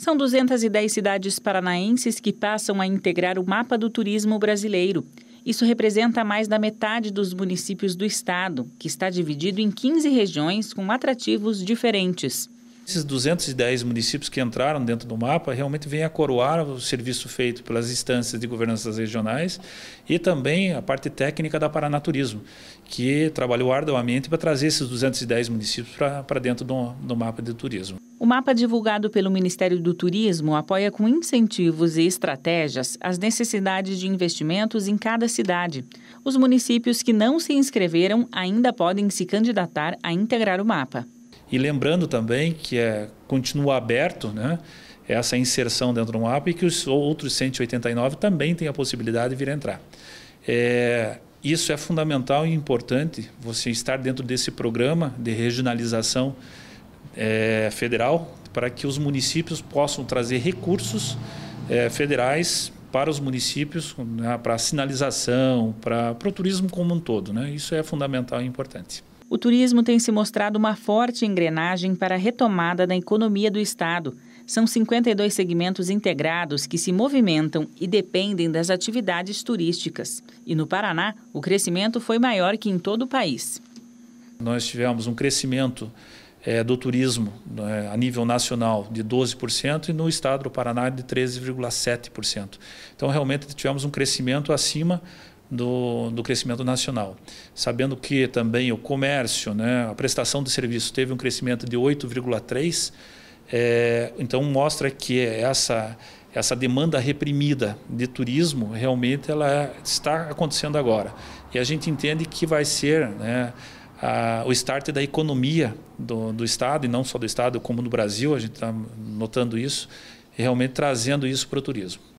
São 210 cidades paranaenses que passam a integrar o mapa do turismo brasileiro. Isso representa mais da metade dos municípios do estado, que está dividido em 15 regiões com atrativos diferentes. Esses 210 municípios que entraram dentro do mapa realmente vêm a coroar o serviço feito pelas instâncias de governanças regionais e também a parte técnica da Paranaturismo, que trabalhou arduamente para trazer esses 210 municípios para dentro do, do mapa de turismo. O mapa divulgado pelo Ministério do Turismo apoia com incentivos e estratégias as necessidades de investimentos em cada cidade. Os municípios que não se inscreveram ainda podem se candidatar a integrar o mapa. E lembrando também que é, continua aberto né, essa inserção dentro do MAP e que os outros 189 também têm a possibilidade de vir entrar. É, isso é fundamental e importante, você estar dentro desse programa de regionalização é, federal, para que os municípios possam trazer recursos é, federais para os municípios, né, para a sinalização, para, para o turismo como um todo. Né? Isso é fundamental e importante o turismo tem se mostrado uma forte engrenagem para a retomada da economia do Estado. São 52 segmentos integrados que se movimentam e dependem das atividades turísticas. E no Paraná, o crescimento foi maior que em todo o país. Nós tivemos um crescimento é, do turismo né, a nível nacional de 12% e no estado do Paraná de 13,7%. Então, realmente, tivemos um crescimento acima do, do crescimento nacional. Sabendo que também o comércio, né, a prestação de serviços teve um crescimento de 8,3%, é, então mostra que essa, essa demanda reprimida de turismo realmente ela está acontecendo agora. E a gente entende que vai ser né, a, o start da economia do, do Estado, e não só do Estado, como no Brasil, a gente está notando isso, realmente trazendo isso para o turismo.